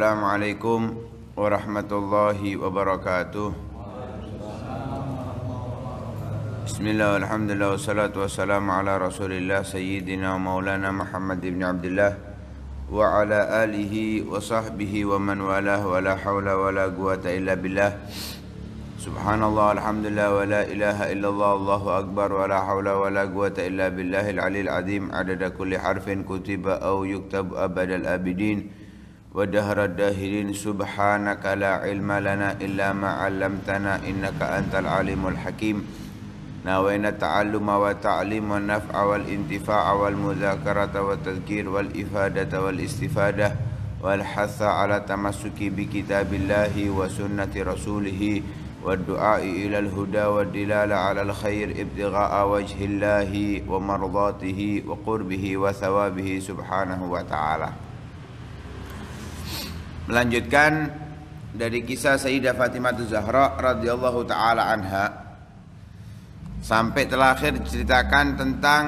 Assalamualaikum warahmatullahi wabarakatuh Bismillah, alhamdulillah, wassalatu wassalamu ala rasulillah Sayyidina maulana Muhammad ibn Abdullah Wa ala alihi wa sahbihi wa man walah Wa la hawla wa la quwata illa billah Subhanallah, alhamdulillah, wa la ilaha illallah, Allahu akbar, wa la hawla wa la quwata illa billahil alil azim Adada kulli harfin kutiba au yuktab abadal abidin ودهر الداهرين سبحانك لا علم لنا إلا ما علمتنا إنك أنت العليم الحكيم ناوينا التعلم والتعليم والنفع والانتفاع والمذاكرة والتذكير والإفادة والاستفادة والحث على التمسك بكتاب الله وسنة رسوله والدعاء إلى الهدى والدلالة على الخير ابتغاء وجه الله ومرضاته وقربه وثوابه سبحانه وتعالى melanjutkan dari kisah Sayyidah Fatimah Zahra radhiyallahu taala anha sampai terakhir diceritakan tentang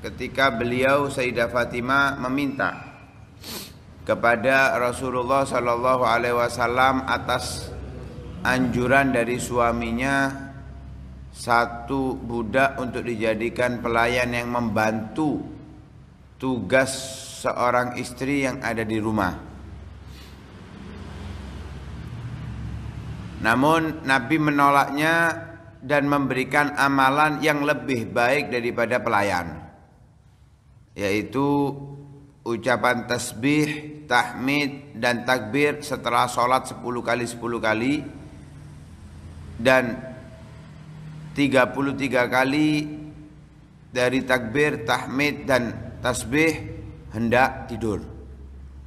ketika beliau Sayyidah Fatimah meminta kepada Rasulullah Shallallahu Alaihi Wasallam atas anjuran dari suaminya satu budak untuk dijadikan pelayan yang membantu tugas seorang istri yang ada di rumah. Namun Nabi menolaknya dan memberikan amalan yang lebih baik daripada pelayan yaitu ucapan tasbih, tahmid dan takbir setelah sholat 10 kali 10 kali dan 33 kali dari takbir, tahmid dan tasbih hendak tidur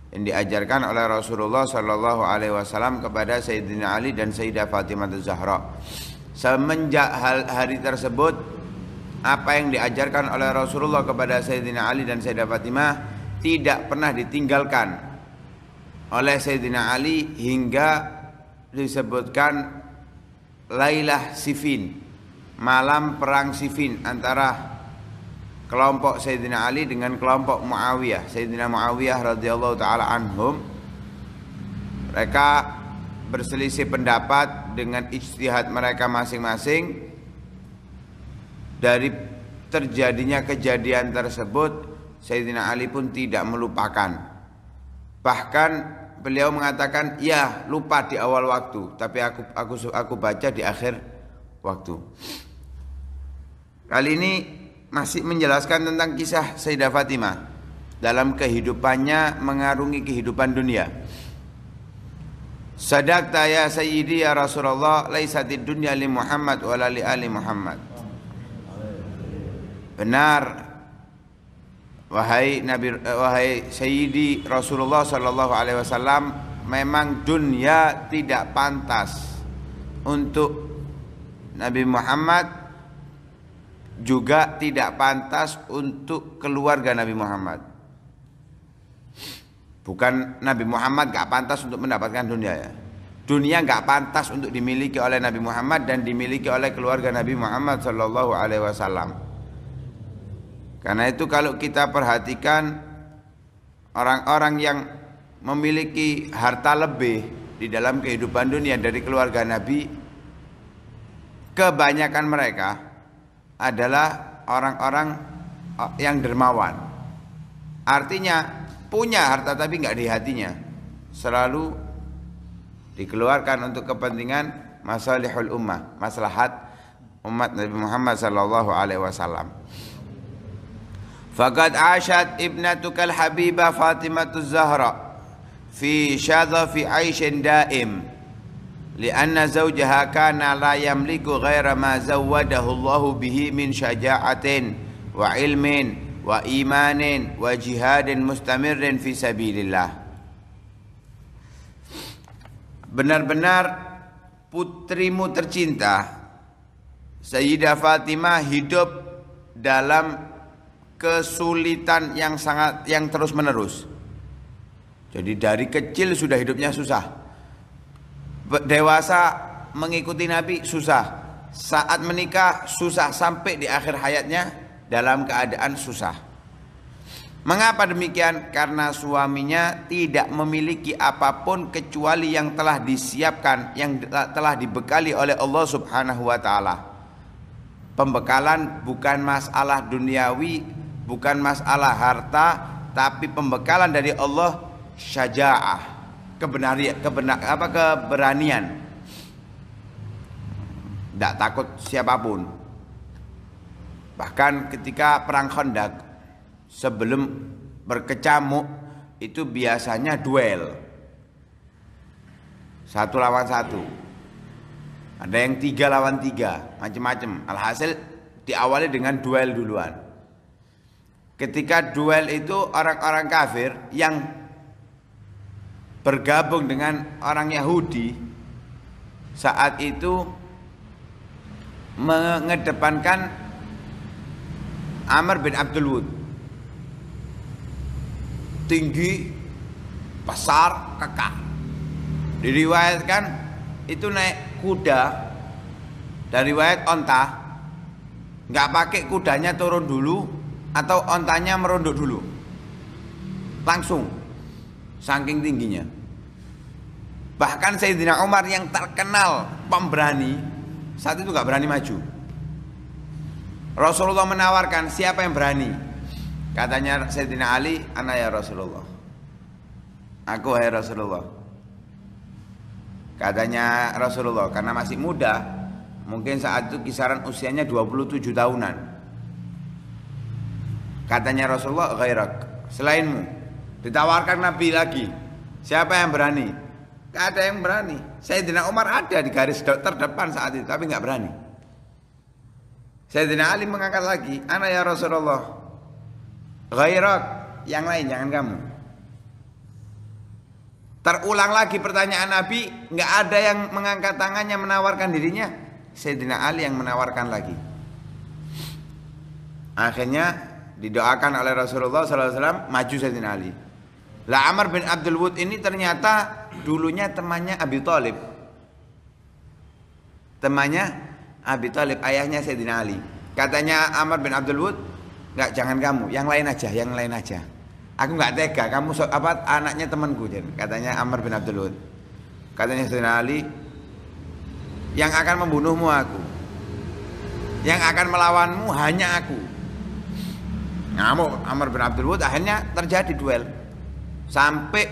yang diajarkan oleh Rasulullah Shallallahu Alaihi Wasallam kepada Sayyidina Ali dan Sayyidah Fatimah Zahra. Semenjak hari tersebut, apa yang diajarkan oleh Rasulullah kepada Sayyidina Ali dan Sayyidah Fatimah tidak pernah ditinggalkan oleh Sayyidina Ali hingga disebutkan Lailah Sifin, malam perang Sifin antara kelompok Sayyidina Ali dengan kelompok Muawiyah Sayyidina Muawiyah radhiyallahu taala anhum mereka berselisih pendapat dengan ijtihad mereka masing-masing dari terjadinya kejadian tersebut Sayyidina Ali pun tidak melupakan bahkan beliau mengatakan ya lupa di awal waktu tapi aku aku aku baca di akhir waktu kali ini masih menjelaskan tentang kisah Sayyidah Fatimah dalam kehidupannya mengarungi kehidupan dunia. Sadaqta ya sayyidi ya Rasulullah laisati dunya li Muhammad wa li ali Muhammad. Benar wahai Nabi eh, wahai sayyidi Rasulullah sallallahu alaihi wasallam memang dunia tidak pantas untuk Nabi Muhammad juga tidak pantas untuk keluarga Nabi Muhammad. Bukan Nabi Muhammad gak pantas untuk mendapatkan dunia ya. Dunia gak pantas untuk dimiliki oleh Nabi Muhammad dan dimiliki oleh keluarga Nabi Muhammad Shallallahu Alaihi Wasallam. Karena itu kalau kita perhatikan orang-orang yang memiliki harta lebih di dalam kehidupan dunia dari keluarga Nabi, kebanyakan mereka adalah orang-orang e, yang dermawan. Artinya punya harta tapi nggak di hatinya. Selalu dikeluarkan untuk kepentingan masalihul ummah, maslahat umat Nabi Muhammad sallallahu alaihi wasallam. Fakat ashat ibnatukal habiba Fatimah Zahra fi fi aisyin daim li'anna zawjaha kana la yamliku ghaira ma zawwadahu Allahu bihi min syaja'atin wa ilmin wa imanin wa jihadin mustamirin fi sabilillah benar-benar putrimu tercinta Sayyidah Fatimah hidup dalam kesulitan yang sangat yang terus menerus. Jadi dari kecil sudah hidupnya susah dewasa mengikuti Nabi susah, saat menikah susah sampai di akhir hayatnya dalam keadaan susah. Mengapa demikian? Karena suaminya tidak memiliki apapun kecuali yang telah disiapkan, yang telah dibekali oleh Allah Subhanahu wa taala. Pembekalan bukan masalah duniawi, bukan masalah harta, tapi pembekalan dari Allah syaja'ah kebenari, kebena, apa, keberanian. Tidak takut siapapun. Bahkan ketika perang kondak, sebelum berkecamuk itu biasanya duel. Satu lawan satu. Ada yang tiga lawan tiga, macam-macam. Alhasil diawali dengan duel duluan. Ketika duel itu orang-orang kafir yang bergabung dengan orang Yahudi saat itu mengedepankan Amr bin Abdul Wud tinggi besar kekah diriwayatkan itu naik kuda dari riwayat onta nggak pakai kudanya turun dulu atau ontanya merunduk dulu langsung Saking tingginya. Bahkan Sayyidina Umar yang terkenal pemberani saat itu gak berani maju. Rasulullah menawarkan siapa yang berani. Katanya Sayyidina Ali, anak ya Rasulullah. Aku hai Rasulullah. Katanya Rasulullah karena masih muda, mungkin saat itu kisaran usianya 27 tahunan. Katanya Rasulullah, gairak selainmu." Ditawarkan Nabi lagi. Siapa yang berani? Gak ada yang berani. Sayyidina Umar ada di garis terdepan saat itu, tapi nggak berani. Sayyidina Ali mengangkat lagi, Ana ya Rasulullah, Ghairat yang lain jangan kamu. Terulang lagi pertanyaan Nabi, nggak ada yang mengangkat tangannya menawarkan dirinya. Sayyidina Ali yang menawarkan lagi. Akhirnya didoakan oleh Rasulullah SAW maju Sayyidina Ali. Lah Amr bin Abdul Wud ini ternyata dulunya temannya Abi Thalib. Temannya Abi Thalib, ayahnya Sayyidina Ali. Katanya Amr bin Abdul Wud, nggak jangan kamu, yang lain aja, yang lain aja. Aku nggak tega, kamu so, apa anaknya temanku, jen. katanya Amr bin Abdul Wud. Katanya Sayyidina Ali, yang akan membunuhmu aku. Yang akan melawanmu hanya aku. Ngamuk Amr bin Abdul Wud akhirnya terjadi duel. Sampai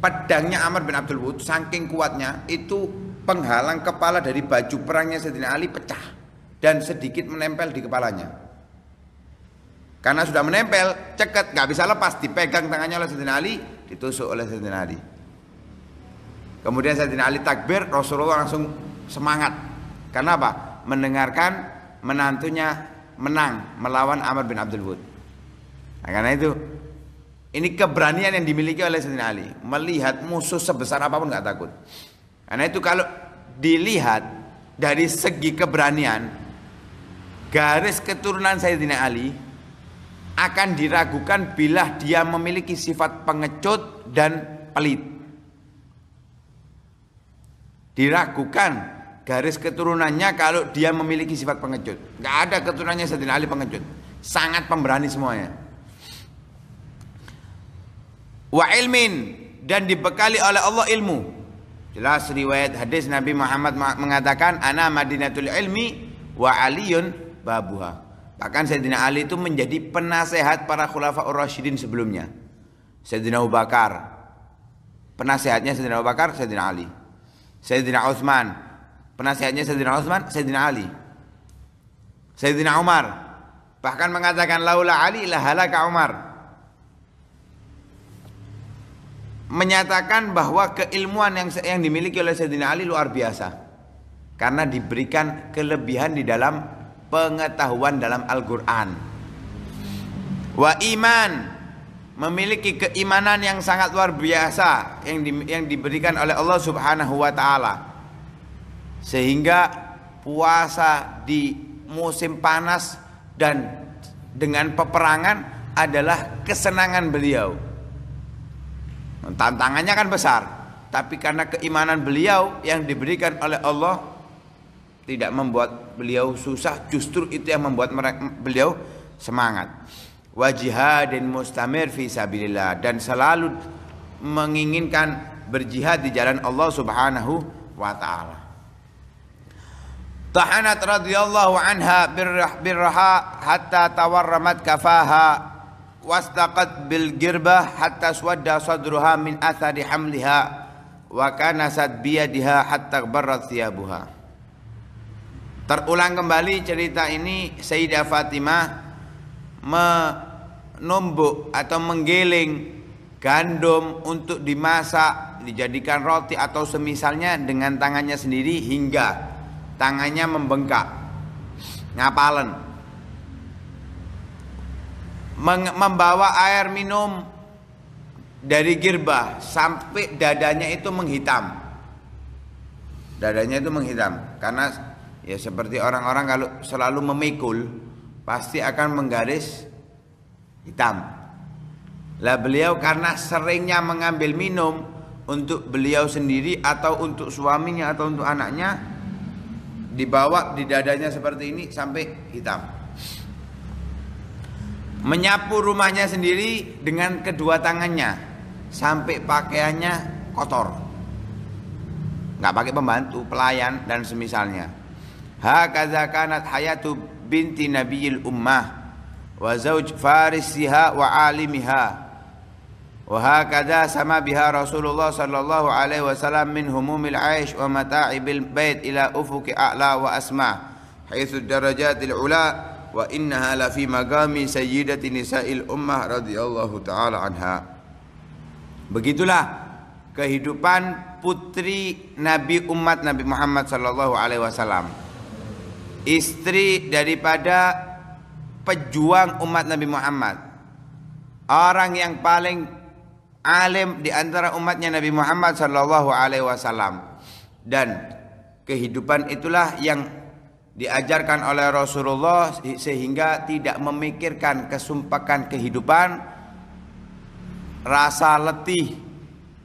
pedangnya Amr bin Abdul Wud saking kuatnya itu penghalang kepala dari baju perangnya Sayyidina Ali pecah dan sedikit menempel di kepalanya. Karena sudah menempel, ceket, nggak bisa lepas, dipegang tangannya oleh Sayyidina Ali, ditusuk oleh Sayyidina Ali. Kemudian Sayyidina Ali takbir, Rasulullah langsung semangat. Karena apa? Mendengarkan menantunya menang melawan Amr bin Abdul Wud. Nah, karena itu ini keberanian yang dimiliki oleh Sayyidina Ali. Melihat musuh sebesar apapun nggak takut. Karena itu kalau dilihat dari segi keberanian, garis keturunan Sayyidina Ali akan diragukan bila dia memiliki sifat pengecut dan pelit. Diragukan garis keturunannya kalau dia memiliki sifat pengecut. Gak ada keturunannya Sayyidina Ali pengecut. Sangat pemberani semuanya wa ilmin dan dibekali oleh Allah ilmu. Jelas riwayat hadis Nabi Muhammad mengatakan ana madinatul ilmi wa aliyun babuha. Bahkan Sayyidina Ali itu menjadi penasehat para khulafa ur-rasyidin sebelumnya. Sayyidina Abu Bakar penasehatnya Sayyidina Abu Bakar, Sayyidina Ali. Sayyidina Utsman penasehatnya Sayyidina Utsman, Sayyidina Ali. Sayyidina Umar bahkan mengatakan laula Ali halaka Umar. menyatakan bahwa keilmuan yang yang dimiliki oleh Sayyidina Ali luar biasa. Karena diberikan kelebihan di dalam pengetahuan dalam Al-Qur'an. Wa iman memiliki keimanan yang sangat luar biasa yang di, yang diberikan oleh Allah Subhanahu wa taala. Sehingga puasa di musim panas dan dengan peperangan adalah kesenangan beliau. Tantangannya kan besar, tapi karena keimanan beliau yang diberikan oleh Allah tidak membuat beliau susah, justru itu yang membuat mereka, beliau semangat. Wajihadin mustamir fi sabilillah dan selalu menginginkan berjihad di jalan Allah Subhanahu wa taala. Tahanat radhiyallahu anha birraha hatta tawarramat kafaha wastaqat bil girbah hatta swadda sadruha min athari hamliha wa kana sad biyadiha hatta barrat thiyabuha terulang kembali cerita ini Sayyidah Fatimah menumbuk atau menggiling gandum untuk dimasak dijadikan roti atau semisalnya dengan tangannya sendiri hingga tangannya membengkak ngapalen membawa air minum dari girbah sampai dadanya itu menghitam. Dadanya itu menghitam karena ya seperti orang-orang kalau selalu memikul pasti akan menggaris hitam. Lah beliau karena seringnya mengambil minum untuk beliau sendiri atau untuk suaminya atau untuk anaknya dibawa di dadanya seperti ini sampai hitam menyapu rumahnya sendiri dengan kedua tangannya sampai pakaiannya kotor nggak pakai pembantu pelayan dan semisalnya hakaza kanat hayatu binti Nabiil ummah wa zauj farisiha wa alimiha wa hakadha sama biha Rasulullah sallallahu alaihi wasallam min humumil aish wa mata'ibil bait ila ufuki a'la wa asma' haitsu darajatil ula wa innaha la fi magami sayyidati nisa'il ummah radhiyallahu taala anha. Begitulah kehidupan putri Nabi umat Nabi Muhammad sallallahu alaihi wasallam. Istri daripada pejuang umat Nabi Muhammad. Orang yang paling alim di antara umatnya Nabi Muhammad sallallahu alaihi wasallam. Dan kehidupan itulah yang diajarkan oleh Rasulullah sehingga tidak memikirkan kesumpakan kehidupan rasa letih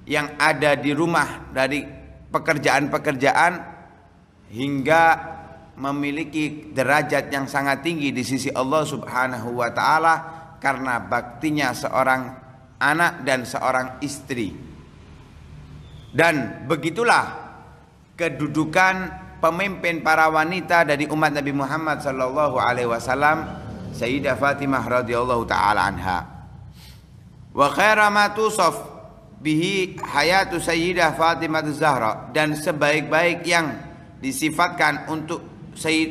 yang ada di rumah dari pekerjaan-pekerjaan hingga memiliki derajat yang sangat tinggi di sisi Allah Subhanahu wa taala karena baktinya seorang anak dan seorang istri. Dan begitulah kedudukan pemimpin para wanita dari umat Nabi Muhammad sallallahu alaihi wasallam Sayyidah Fatimah radhiyallahu taala anha. Wa khaira ma tusaf bihi hayatu Sayyidah Fatimah Zahra dan sebaik-baik yang disifatkan untuk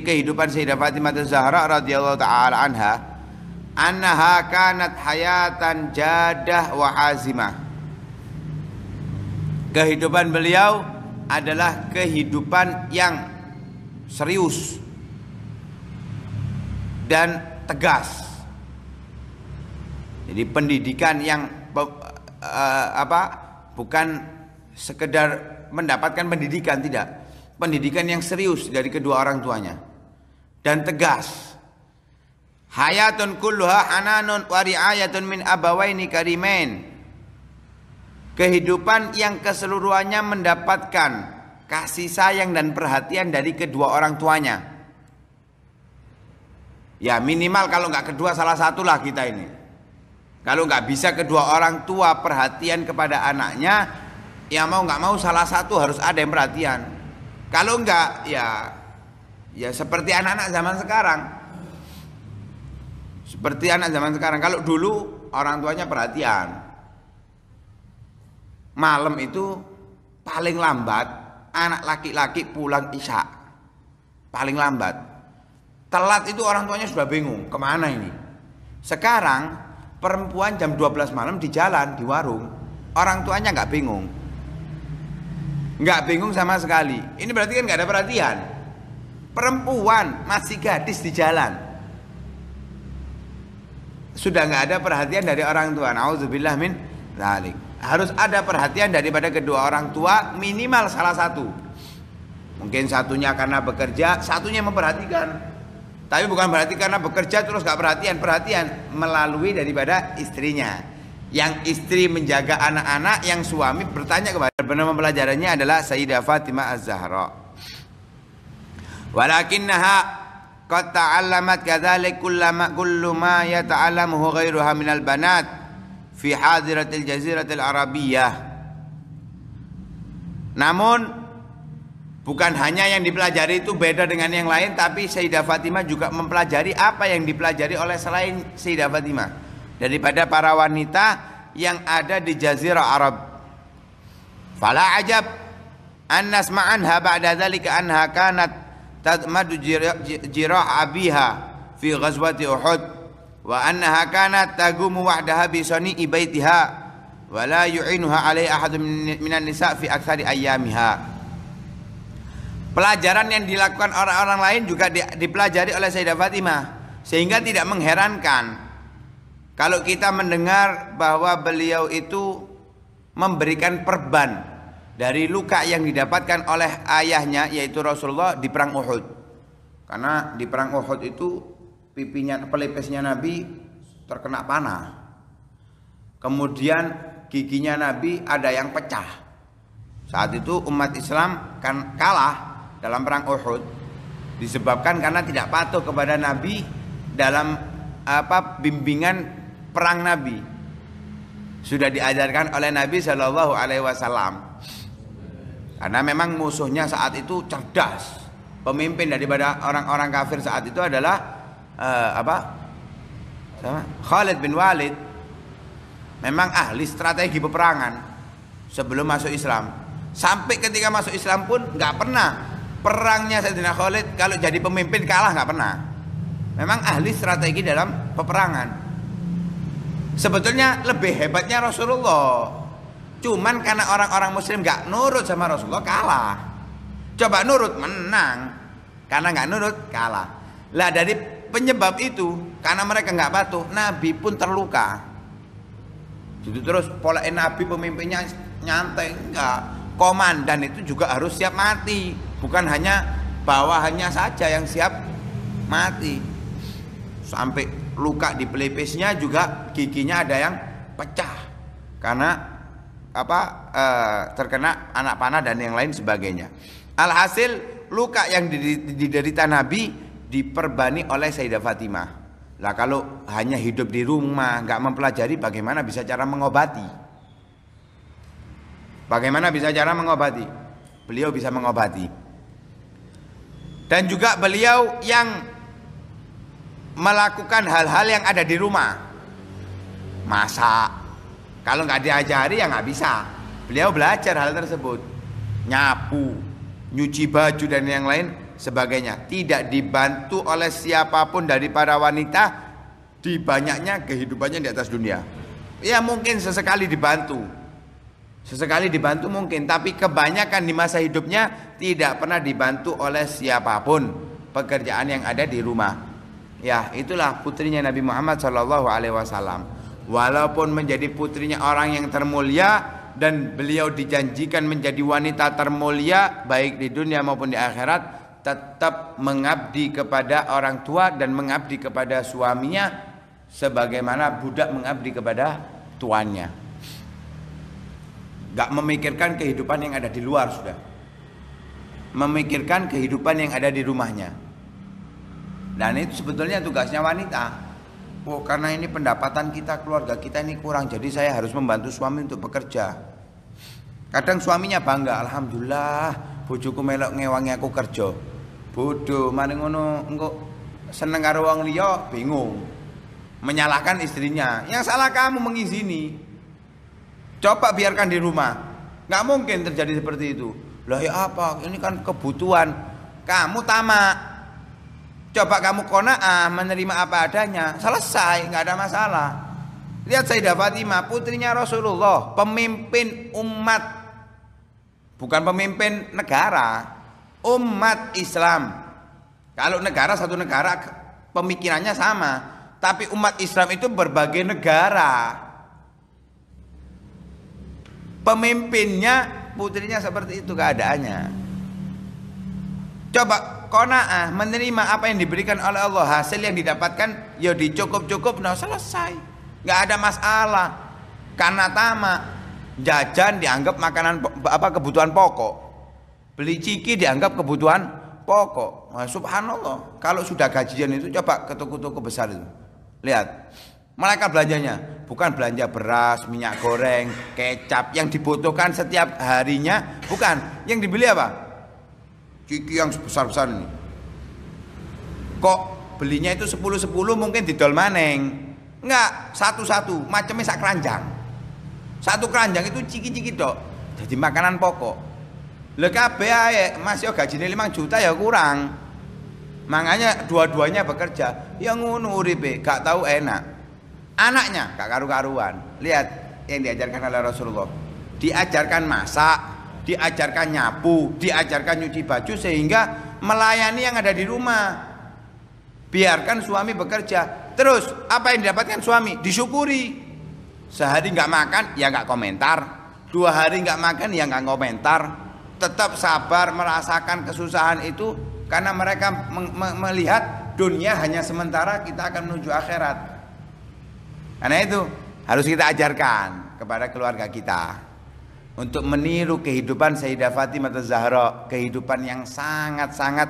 kehidupan Sayyidah Fatimah Zahra radhiyallahu taala anha annaha kanat hayatan jadah wa azimah. Kehidupan beliau adalah kehidupan yang serius dan tegas. Jadi pendidikan yang uh, apa bukan sekedar mendapatkan pendidikan tidak, pendidikan yang serius dari kedua orang tuanya dan tegas. Hayatun kulluha hananun wa min abawaini karimain. Kehidupan yang keseluruhannya mendapatkan kasih sayang dan perhatian dari kedua orang tuanya. Ya minimal kalau nggak kedua salah satulah kita ini. Kalau nggak bisa kedua orang tua perhatian kepada anaknya, ya mau nggak mau salah satu harus ada yang perhatian. Kalau nggak ya ya seperti anak-anak zaman sekarang. Seperti anak zaman sekarang. Kalau dulu orang tuanya perhatian, malam itu paling lambat anak laki-laki pulang isya paling lambat telat itu orang tuanya sudah bingung kemana ini sekarang perempuan jam 12 malam di jalan di warung orang tuanya nggak bingung nggak bingung sama sekali ini berarti kan nggak ada perhatian perempuan masih gadis di jalan sudah nggak ada perhatian dari orang tua. Nauzubillah min harus ada perhatian daripada kedua orang tua minimal salah satu. Mungkin satunya karena bekerja, satunya memperhatikan. Tapi bukan berarti karena bekerja terus gak perhatian, perhatian melalui daripada istrinya. Yang istri menjaga anak-anak, yang suami bertanya kepada benar pembelajarannya adalah Sayyidah Fatimah Az-Zahra. Walakinnaha qad ta'allamat kadzalik kullama kullu ma yata'allamuhu ghairuha minal banat fi hadiratil jaziratil arabiyah namun bukan hanya yang dipelajari itu beda dengan yang lain tapi Sayyidah Fatimah juga mempelajari apa yang dipelajari oleh selain Sayyidah Fatimah daripada para wanita yang ada di jazirah Arab fala ajab an nasma'anha ba'da dzalika anha kanat tadmadu jirah abiha fi ghazwati Uhud wa annaha kanat tagumu wahdaha bi sani ibaitiha wa la yu'inuha alai ahad minan nisa fi aktsari ayyamiha Pelajaran yang dilakukan orang-orang lain juga dipelajari oleh Sayyidah Fatimah sehingga tidak mengherankan kalau kita mendengar bahwa beliau itu memberikan perban dari luka yang didapatkan oleh ayahnya yaitu Rasulullah di perang Uhud. Karena di perang Uhud itu pipinya pelipisnya Nabi terkena panah. Kemudian giginya Nabi ada yang pecah. Saat itu umat Islam kan kalah dalam perang Uhud disebabkan karena tidak patuh kepada Nabi dalam apa bimbingan perang Nabi sudah diajarkan oleh Nabi Shallallahu Alaihi Wasallam karena memang musuhnya saat itu cerdas pemimpin daripada orang-orang kafir saat itu adalah uh, apa Khalid bin Walid memang ahli strategi peperangan sebelum masuk Islam sampai ketika masuk Islam pun nggak pernah perangnya Sayyidina Khalid kalau jadi pemimpin kalah nggak pernah memang ahli strategi dalam peperangan sebetulnya lebih hebatnya Rasulullah cuman karena orang-orang muslim nggak nurut sama Rasulullah kalah coba nurut menang karena nggak nurut kalah lah dari penyebab itu karena mereka nggak patuh, Nabi pun terluka. jadi terus pola Nabi pemimpinnya nyantai enggak. Komandan itu juga harus siap mati, bukan hanya bawahannya saja yang siap mati. Sampai luka di pelipisnya juga giginya ada yang pecah karena apa e, terkena anak panah dan yang lain sebagainya. Alhasil luka yang diderita Nabi diperbani oleh Sayyidah Fatimah. Lah kalau hanya hidup di rumah, nggak mempelajari bagaimana bisa cara mengobati. Bagaimana bisa cara mengobati? Beliau bisa mengobati. Dan juga beliau yang melakukan hal-hal yang ada di rumah. Masak. Kalau nggak diajari ya nggak bisa. Beliau belajar hal tersebut. Nyapu, nyuci baju dan yang lain sebagainya. Tidak dibantu oleh siapapun dari para wanita di banyaknya kehidupannya di atas dunia. Ya mungkin sesekali dibantu. Sesekali dibantu mungkin, tapi kebanyakan di masa hidupnya tidak pernah dibantu oleh siapapun pekerjaan yang ada di rumah. Ya, itulah putrinya Nabi Muhammad Shallallahu alaihi wasallam. Walaupun menjadi putrinya orang yang termulia, dan beliau dijanjikan menjadi wanita termulia baik di dunia maupun di akhirat tetap mengabdi kepada orang tua dan mengabdi kepada suaminya sebagaimana budak mengabdi kepada tuannya. Gak memikirkan kehidupan yang ada di luar sudah. Memikirkan kehidupan yang ada di rumahnya. Dan itu sebetulnya tugasnya wanita. Oh, karena ini pendapatan kita keluarga kita ini kurang, jadi saya harus membantu suami untuk bekerja. Kadang suaminya bangga, alhamdulillah, bujuku melok ngewangi aku kerja bodoh mana ngono enggak seneng karo wong liya bingung menyalahkan istrinya yang salah kamu mengizini coba biarkan di rumah nggak mungkin terjadi seperti itu lah ya apa ini kan kebutuhan kamu tamak coba kamu kona'ah menerima apa adanya selesai nggak ada masalah lihat Sayyidah Fatimah putrinya Rasulullah pemimpin umat bukan pemimpin negara umat Islam. Kalau negara satu negara pemikirannya sama, tapi umat Islam itu berbagai negara. Pemimpinnya putrinya seperti itu keadaannya. Coba kona'ah menerima apa yang diberikan oleh Allah Hasil yang didapatkan ya dicukup-cukup nah selesai nggak ada masalah Karena tamak Jajan dianggap makanan apa kebutuhan pokok Beli ciki dianggap kebutuhan pokok. Nah, subhanallah. Kalau sudah gajian itu coba ke toko-toko besar itu. Lihat. Mereka belanjanya bukan belanja beras, minyak goreng, kecap yang dibutuhkan setiap harinya, bukan. Yang dibeli apa? Ciki yang besar besar ini. Kok belinya itu 10-10 mungkin di dolmaneng Enggak, satu-satu, macamnya sak keranjang. Satu keranjang itu ciki-ciki dok. Jadi makanan pokok. Lho kabeh ae Mas yo gajine 5 juta ya kurang. Makanya dua-duanya bekerja. Ya ngono uripe, gak tahu enak. Anaknya gak karu-karuan. Lihat yang diajarkan oleh Rasulullah. Diajarkan masak, diajarkan nyapu, diajarkan nyuci baju sehingga melayani yang ada di rumah. Biarkan suami bekerja. Terus apa yang didapatkan suami? Disyukuri. Sehari nggak makan ya nggak komentar. Dua hari nggak makan ya nggak komentar tetap sabar merasakan kesusahan itu karena mereka melihat dunia hanya sementara kita akan menuju akhirat karena itu harus kita ajarkan kepada keluarga kita untuk meniru kehidupan Sayyidah Fatimah Zahra kehidupan yang sangat-sangat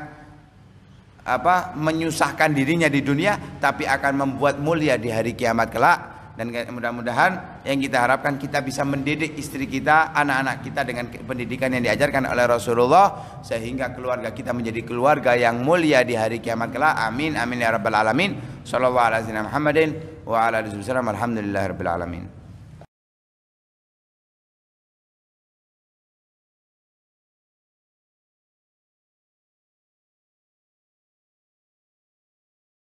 apa menyusahkan dirinya di dunia tapi akan membuat mulia di hari kiamat kelak dan mudah-mudahan yang kita harapkan kita bisa mendidik istri kita, anak-anak kita dengan pendidikan yang diajarkan oleh Rasulullah sehingga keluarga kita menjadi keluarga yang mulia di hari kiamat kelak. Amin amin ya rabbal alamin. Sallallahu alaihi wasallam Muhammadin wa ala alihi wasallam. Alhamdulillahirabbil alamin.